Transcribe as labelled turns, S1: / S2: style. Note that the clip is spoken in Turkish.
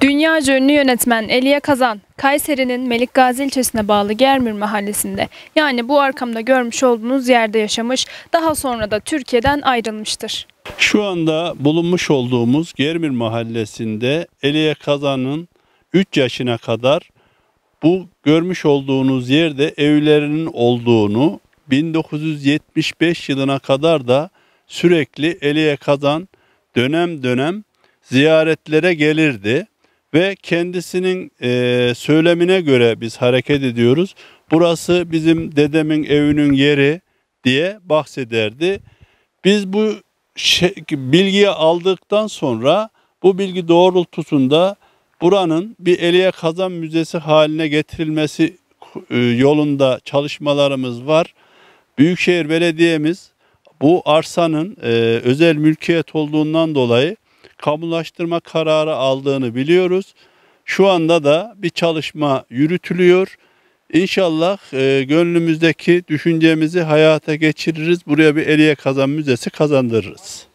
S1: Dünya ünlü yönetmen Elia Kazan, Kayseri'nin Melik Gazi ilçesine bağlı Germir mahallesinde yani bu arkamda görmüş olduğunuz yerde yaşamış, daha sonra da Türkiye'den ayrılmıştır.
S2: Şu anda bulunmuş olduğumuz Germir mahallesinde Elia Kazan'ın 3 yaşına kadar bu görmüş olduğunuz yerde evlerinin olduğunu 1975 yılına kadar da sürekli Elia Kazan dönem dönem ziyaretlere gelirdi ve kendisinin e, söylemine göre biz hareket ediyoruz. Burası bizim dedemin evinin yeri diye bahsederdi. Biz bu şey, bilgiyi aldıktan sonra bu bilgi doğrultusunda buranın bir Eliye Kazan Müzesi haline getirilmesi e, yolunda çalışmalarımız var. Büyükşehir Belediye'miz bu arsanın e, özel mülkiyet olduğundan dolayı kamulaştırma kararı aldığını biliyoruz. Şu anda da bir çalışma yürütülüyor. İnşallah e, gönlümüzdeki düşüncemizi hayata geçiririz. Buraya bir Eriye Kazan Müzesi kazandırırız.